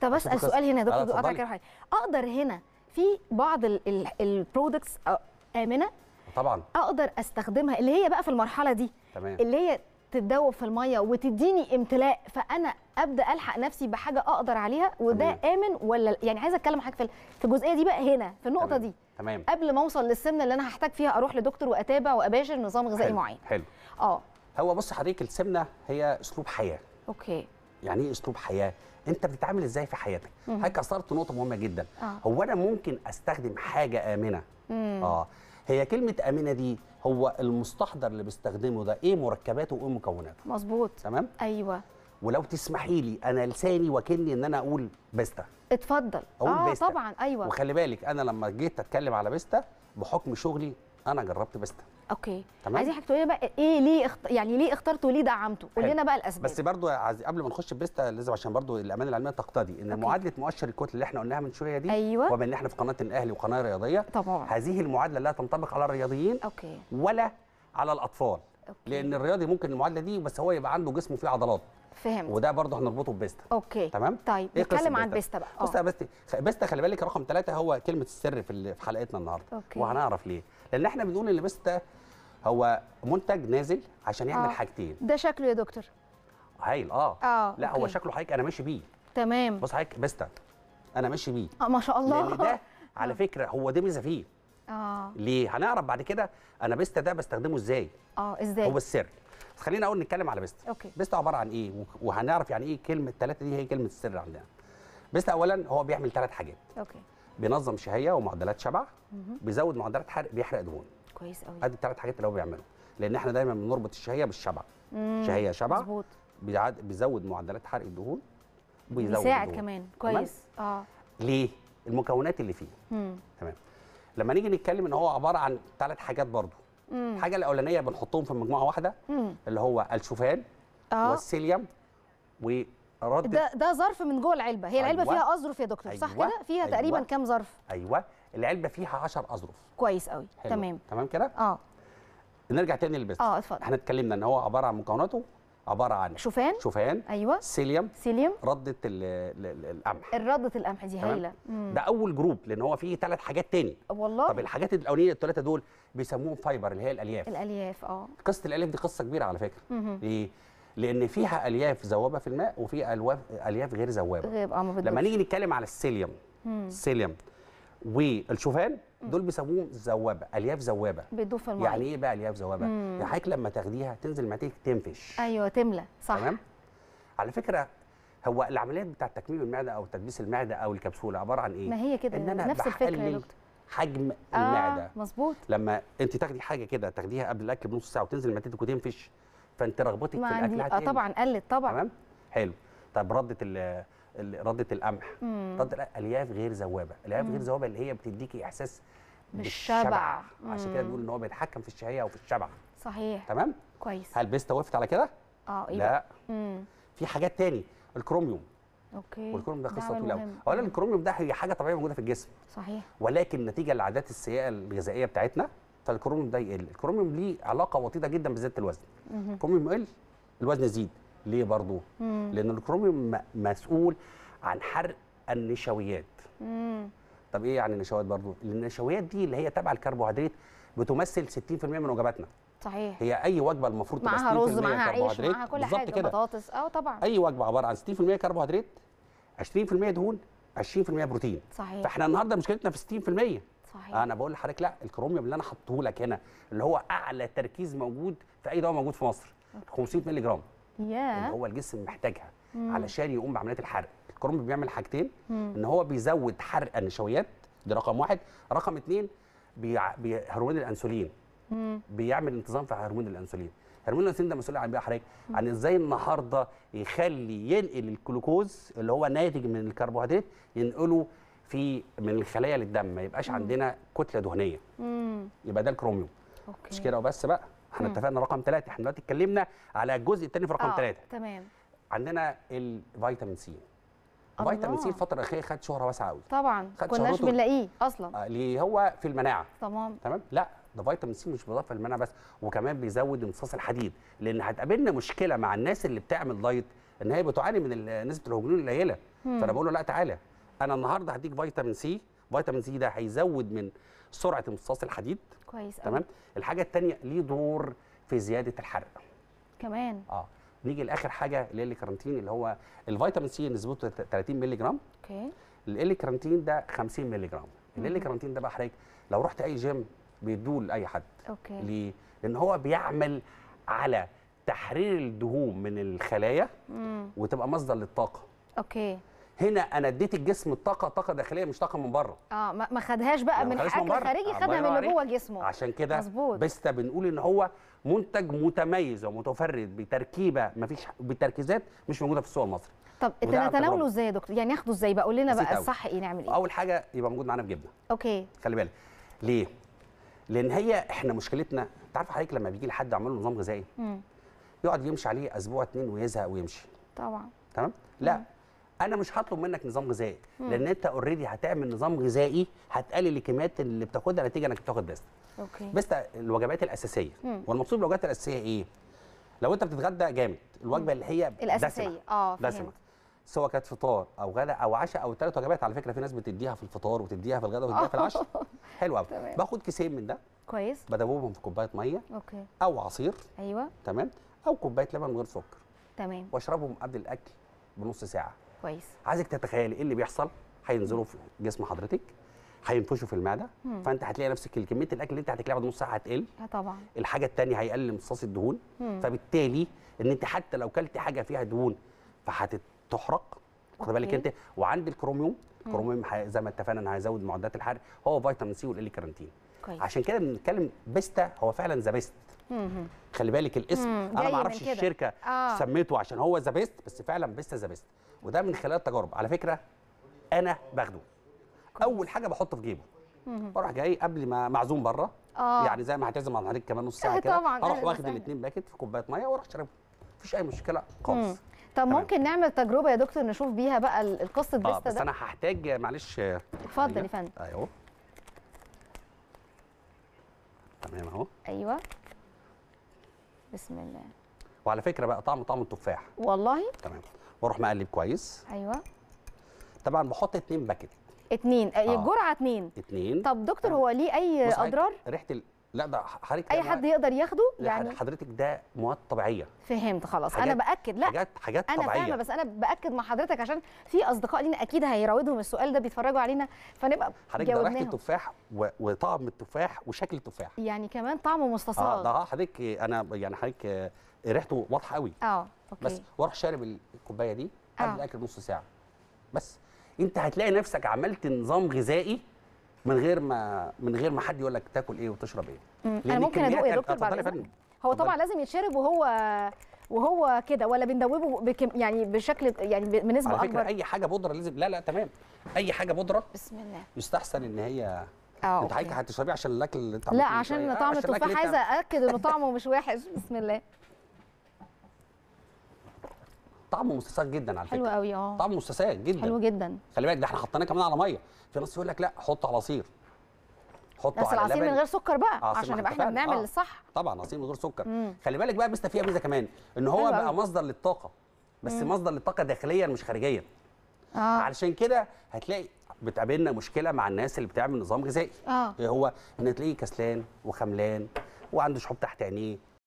طب اسال سؤال هنا يا دكتور اقدر هنا في بعض البرودكتس امنه طبعا اقدر استخدمها اللي هي بقى في المرحله دي تمام. اللي هي تتذوب في الميه وتديني امتلاء فانا ابدا الحق نفسي بحاجه اقدر عليها وده تمام. امن ولا يعني عايزه اتكلم معاك في الجزئيه دي بقى هنا في النقطه تمام. دي تمام. قبل ما اوصل للسمنه اللي انا هحتاج فيها اروح لدكتور واتابع واباشر نظام غذائي معين حلو اه هو بص حضرتك السمنه هي اسلوب حياه اوكي يعني ايه اسلوب حياه انت بتتعامل ازاي في حياتك حضرتك اثرت نقطه مهمه جدا آه. هو انا ممكن استخدم حاجه امنه مم. اه هي كلمه امنه دي هو المستحضر اللي بيستخدمه ده ايه مركباته وايه مكوناته مظبوط تمام ايوه ولو تسمحي لي انا لساني وكني ان انا اقول بيستا اتفضل اقول آه بيستا طبعا ايوه وخلي بالك انا لما جيت اتكلم على بيستا بحكم شغلي انا جربت بيستا اوكي تمام عايزين حضرتك تقولي بقى ايه ليه اخت... يعني ليه اخترته وليه دعمته قول لنا بقى الاسباب بس برضو عز... قبل ما نخش بيستا لازم عشان برضو الامانه العلميه تقتضي ان أوكي. معادله مؤشر الكتله اللي احنا قلناها من شويه دي أيوة. وما احنا في قناه الاهلي وقناه رياضيه طبعا هذه المعادله لا تنطبق على الرياضيين أوكي. ولا على الاطفال أوكي. لان الرياضي ممكن المعادله دي بس هو يبقى عنده جسمه فيه عضلات فهمت وده برضه هنربطه ببيستا اوكي تمام طيب إيه نتكلم عن بيستا بقى بص يا آه. بيستا بيستا خلي بالك رقم ثلاثة هو كلمه السر في حلقتنا النهارده أوكي. وهنعرف ليه لان احنا بنقول ان بيستا هو منتج نازل عشان يعمل آه. حاجتين ده شكله يا دكتور هايل اه اه لا أوكي. هو شكله حضرتك انا ماشي بيه تمام بص حضرتك بيستا انا ماشي بيه اه ما شاء الله لان ده على آه. فكره هو ده ميزه فيه اه ليه هنعرف بعد كده انا بيستا ده بستخدمه ازاي اه ازاي هو السر بس خلينا اول نتكلم على بيستا اوكي بيستا عباره عن ايه وهنعرف يعني ايه كلمه ثلاثه دي هي كلمه السر عندنا بيستا اولا هو بيعمل ثلاث حاجات اوكي بينظم شهيه ومعدلات شبع بيزود معدلات حرق بيحرق دهون كويس قوي ادي الثلاث حاجات اللي هو بيعمله لان احنا دايما بنربط الشهيه بالشبع الشهيه شبع مظبوط بيزود معدلات حرق الدهون وبيزود بيساعد الدهون. كمان كويس اه ليه المكونات اللي فيه مم. تمام لما نيجي نتكلم ان هو عباره عن ثلاث حاجات برضو مم. الحاجه الاولانيه بنحطهم في مجموعه واحده مم. اللي هو الشوفان آه. والسيليوم و ده ده ظرف من جوه العلبه هي العلبه أيوة. فيها اظرف يا دكتور أيوة. صح كده فيها أيوة. تقريبا كام ظرف ايوه العلبه فيها 10 اظرف كويس قوي حلو. تمام تمام كده اه نرجع تاني للبستك اه اتفضل احنا اتكلمنا ان هو عباره عن مكوناته عباره عن شوفان شوفان ايوه سيليوم سيليوم رده القمح رده القمح دي هايله ده اول جروب لان هو فيه ثلاث حاجات تاني والله طب الحاجات الاولانيه الثلاثه دول بيسموهم فايبر اللي هي الالياف الالياف اه قصه الالياف دي قصه كبيره على فكره ليه لان فيها الياف ذوابه في الماء وفي الياف غير ذوابه غير اه لما نيجي نتكلم على السيليوم السيليوم والشوفان دول بيسموهم زوابه الياف زوابه بتدوب في يعني ايه بقى الياف زوابه؟ يعني حضرتك لما تاخديها تنزل معدتك تنفش ايوه تملى صح تمام على فكره هو العمليات بتاعت تكميم المعده او تدبيس المعده او الكبسوله عباره عن ايه؟ ما هي كده ان انا نفس الفكره يا دكتور حجم آه المعده مظبوط لما انت تاخدي حاجه كده تاخديها قبل الاكل بنص ساعه وتنزل معدتك وتنفش فانت رغبتك في الاكل هتقل اه طبعا قلت طبعا تمام حلو طب رده رده القمح رده الياف غير ذوابه الياف غير ذوابه اللي هي بتديكي احساس بالشبع عشان كده بنقول ان هو بيتحكم في الشهيه او في الشبع صحيح تمام كويس هل بيستا وقفت على كده اه ايه لا مم. في حاجات تاني الكروميوم اوكي والكروميوم ده قصه طويله اولا الكروميوم ده هي حاجه طبيعيه موجوده في الجسم صحيح ولكن نتيجه للعادات السيئه الغذائيه بتاعتنا فالكروميوم ده يقل الكروميوم ليه علاقه وطيده جدا بزياده الوزن الكروميوم يقل الوزن يزيد ليه برضو؟ مم. لأن الكروميوم مسؤول عن حرق النشويات. مم. طب إيه يعني النشويات برضو؟ النشويات دي اللي هي تبع الكربوهيدرات بتمثل 60% من وجباتنا. صحيح هي اي وجبه المفروض تبقى 60% كربوهيدرات معاها رز معاها عيش معاها كل حاجه بطاطس اه طبعا اي وجبه عباره عن 60% كربوهيدرات 20% دهون 20% بروتين صحيح فاحنا النهارده مشكلتنا في 60% صحيح انا بقول لحضرتك لا الكروميوم اللي انا حاطه لك هنا اللي هو اعلى تركيز موجود في اي دواء موجود في مصر 500 مللي جرام yeah. ان هو الجسم محتاجها مم. علشان يقوم بعمليات الحرق الكرنب بيعمل حاجتين مم. ان هو بيزود حرق النشويات دي رقم واحد رقم اتنين بي... هرمون الانسولين مم. بيعمل انتظام في هرمون الانسولين هرمون الانسولين ده مسؤول عن بقى حضرتك عن ازاي النهارده يخلي ينقل الجلوكوز اللي هو ناتج من الكربوهيدرات ينقله في من الخلايا للدم ما يبقاش مم. عندنا كتله دهنيه مم. يبقى ده الكروميوم مش كده وبس بقى احنا مم. اتفقنا رقم ثلاثه احنا دلوقتي اتكلمنا على الجزء الثاني في رقم ثلاثه آه، تمام عندنا الفيتامين سي فيتامين سي الفتره الاخيره خد شهره واسعه قوي طبعا خد كناش بنلاقيه اصلا آه، اللي هو في المناعه تمام تمام لا ده فيتامين سي مش بيضاف المناعه بس وكمان بيزود امتصاص الحديد لان هتقابلنا مشكله مع الناس اللي بتعمل دايت ان هي بتعاني من نسبه الهرمون القليله فانا بقول له لا تعالى انا النهارده هديك فيتامين سي فيتامين سي ده هيزود من سرعه امتصاص الحديد كويس تمام الحاجه الثانيه ليه دور في زياده الحرق كمان اه نيجي لاخر حاجه اللي هي الكارانتين اللي هو الفيتامين سي نسبته 30 مللي جرام اوكي الال كارانتين ده 50 مللي جرام الال كارانتين ده بقى حضرتك لو رحت اي جيم بيدوه لاي حد اوكي ليه؟ لان هو بيعمل على تحرير الدهون من الخلايا مم. وتبقى مصدر للطاقه اوكي هنا انا اديت الجسم الطاقه طاقه داخليه مش طاقه من بره اه ما خدهاش بقى يعني من الاكل الخارجي خدها من اللي جوه جسمه عشان كده بيستا بنقول ان هو منتج متميز ومتفرد بتركيبه مفيش بتركيزات مش موجوده في السوق المصري طب نتناوله ازاي يا دكتور يعني ناخده ازاي بقى قول لنا بقى الصح ايه نعمل ايه اول حاجه يبقى موجود معانا بجبنه اوكي خلي بالك ليه لان هي احنا مشكلتنا انت عارف حضرتك لما بيجي لحد عمل له نظام غذائي يقعد يمشي عليه اسبوع اتنين ويزهق ويمشي طبعا تمام لا مم. انا مش هطلب منك نظام غذائي لان انت اوريدي هتعمل نظام غذائي هتقلل الكميات اللي بتاخدها نتيجه انك بتاخد بيست اوكي بس الوجبات الاساسيه والمقصود بالوجبات الاساسيه ايه لو انت بتتغدى جامد الوجبه اللي هي الاساسيه اه دسمه سواء كانت فطار او غدا او عشاء او ثلاث وجبات على فكره في ناس بتديها في الفطار وتديها في الغدا وتديها في العشاء حلو قوي باخد كيسين من ده كويس بدوبهم في كوبايه ميه اوكي او عصير ايوه تمام او كوبايه لبن من غير سكر تمام واشربهم قبل الاكل بنص ساعه كويس عايزك تتخيلي ايه اللي بيحصل هينزلوا في جسم حضرتك هينفشوا في المعده مم. فانت هتلاقي نفسك كميه الاكل اللي انت هتاكليها بعد نص ساعه هتقل طبعا الحاجه الثانيه هيقلل امتصاص الدهون مم. فبالتالي ان انت حتى لو كلتي حاجه فيها دهون فهتتحرق واخد بالك انت وعند الكروميوم الكروميوم زي ما اتفقنا ان هيزود معدات الحرق هو فيتامين سي والالي كارنتين عشان كده بنتكلم بيستا هو فعلا ذا بيست خلي بالك الاسم انا ما اعرفش الشركه آه. سميته عشان هو ذا بيست بس فعلا بيست ذا بيست وده من خلال التجارب على فكره انا باخده اول حاجه بحطه في جيبه بروح جاي قبل ما معزوم بره آه. يعني زي ما هتعزم على حضرتك كمان نص ساعه كده اروح أيوة، واخد الاثنين باكت في كوبايه ميه واروح شاربهم مفيش اي مشكله خالص طب تمام. ممكن نعمل تجربه يا دكتور نشوف بيها بقى القصه بيستا آه بس ده. انا هحتاج معلش اتفضل يا أيوة. فندم ايوه تمام اهو ايوه بسم الله وعلى فكره بقى طعمه طعم التفاح والله تمام واروح مقلب كويس ايوه طبعا بحط اتنين باكيت اتنين آه. الجرعه آه. اتنين اتنين طب دكتور آه. هو ليه اي اضرار ريحه لا ده حضرتك اي حد يقدر ياخده يعني حضرتك ده مواد طبيعيه فهمت خلاص انا باكد لا حاجات حاجات انا طبيعيه انا فاهمه بس انا باكد مع حضرتك عشان في اصدقاء لينا اكيد هيراودهم السؤال ده بيتفرجوا علينا فنبقى حضرتك ده ريحه التفاح و... وطعم التفاح وشكل التفاح يعني كمان طعمه مستصاد اه ده حضرتك انا يعني حضرتك ريحته واضحه قوي اه اوكي بس واروح شارب الكوبايه دي قبل آه. الاكل نص ساعه بس انت هتلاقي نفسك عملت نظام غذائي من غير ما من غير ما حد يقول لك تاكل ايه وتشرب ايه انا ممكن ادوق يا دكتور بعد هو طبعا لازم يتشرب وهو وهو كده ولا بندوبه بكم يعني بشكل يعني بنسبه على فكرة اكبر اي حاجه بودره لازم لا لا تمام اي حاجه بودره بسم الله يستحسن ان هي اه انت حضرتك هتشربيه عشان الاكل لا عشان طعم التفاح عايزه اكد انه طعمه مش وحش بسم الله طعمه مستساغ جدا على فكره حلو قوي اه طعمه مستساغ جدا حلو جدا خلي بالك ده احنا حطيناه كمان على ميه في ناس يقول لك لا حطه على عصير حطه بس العصير من غير سكر بقى عشان نبقى احنا بنعمل آه. الصح طبعا عصير من غير سكر مم. خلي بالك بقى بيستا فيها ميزه كمان ان هو بقى مصدر للطاقه بس مم. مصدر للطاقه داخليا مش خارجيا آه. علشان كده هتلاقي بتقابلنا مشكله مع الناس اللي بتعمل نظام غذائي آه. إيه هو ان تلاقيه كسلان وخملان وعنده شحوب تحت عينيه